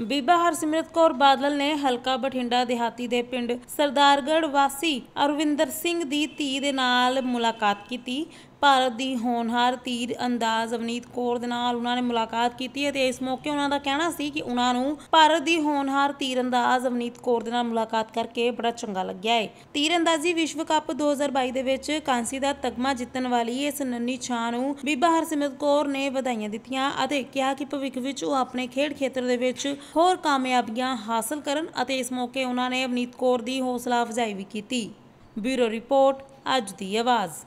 ਬੀਬਾ ਹਰਸਿਮਰਤ ਕੌਰ ਬਾਦਲ ਨੇ ਹਲਕਾ ਬਠਿੰਡਾ ਦਿਹਾਤੀ ਦੇ ਪਿੰਡ ਸਰਦਾਰਗੜ ਵਾਸੀ ਅਰਵਿੰਦਰ ਸਿੰਘ ਦੀ ਧੀ ਦੇ ਨਾਲ ਮੁਲਾਕਾਤ ਕੀਤੀ ਭਾਰਤ ਦੀ ਹੋਣਹਾਰ ਤੀਰ ਅੰਦਾਜ਼ ਅਵਨੀਤ ਕੌਰ ਦੇ ਨਾਲ ਉਹਨਾਂ ਨੇ ਮੁਲਾਕਾਤ ਕੀਤੀ ਅਤੇ ਇਸ ਮੌਕੇ ਉਹਨਾਂ ਦਾ ਕਹਿਣਾ ਸੀ ਕਿ ਉਹਨਾਂ ਨੂੰ ਭਾਰਤ ਦੀ ਹੋਣਹਾਰ ਤੀਰ ਅੰਦਾਜ਼ ਅਵਨੀਤ ਕੌਰ ਦੇ ਨਾਲ ਮੁਲਾਕਾਤ ਕਰਕੇ ਬੜਾ ਚੰਗਾ ਲੱਗਿਆ ਹੈ ਤੀਰ ਅੰਦਾਜ਼ੀ ਵਿਸ਼ਵ ਕੱਪ 2022 ਦੇ ਵਿੱਚ ਕਾਂਸੀ ਦਾ ਤਗਮਾ ਜਿੱਤਣ ਵਾਲੀ ਇਸ ਨੰਨੀ ਛਾਂ ਨੂੰ ਬੀਬਾ ਹਰਸਿਮਰਤ ਕੌਰ ਨੇ ਵਧਾਈਆਂ ਦਿੱਤੀਆਂ ਅਤੇ ਕਿਹਾ ਕਿ ਭਵਿੱਖ ਵਿੱਚ ਉਹ ਆਪਣੇ ਖੇਡ ਖੇਤਰ ਦੇ ਵਿੱਚ ਹੋਰ ਕਾਮਯਾਬੀਆਂ ਹਾਸਲ ਕਰਨ ਅਤੇ ਇਸ ਮੌਕੇ ਉਹਨਾਂ ਨੇ ਅਵਨੀਤ ਕੌਰ ਦੀ ਹੌਸਲਾ ਅਫਜ਼ਾਈ ਵੀ ਕੀਤੀ ਬਿਊਰੋ ਰਿਪੋਰਟ ਅੱਜ ਦੀ ਆਵਾਜ਼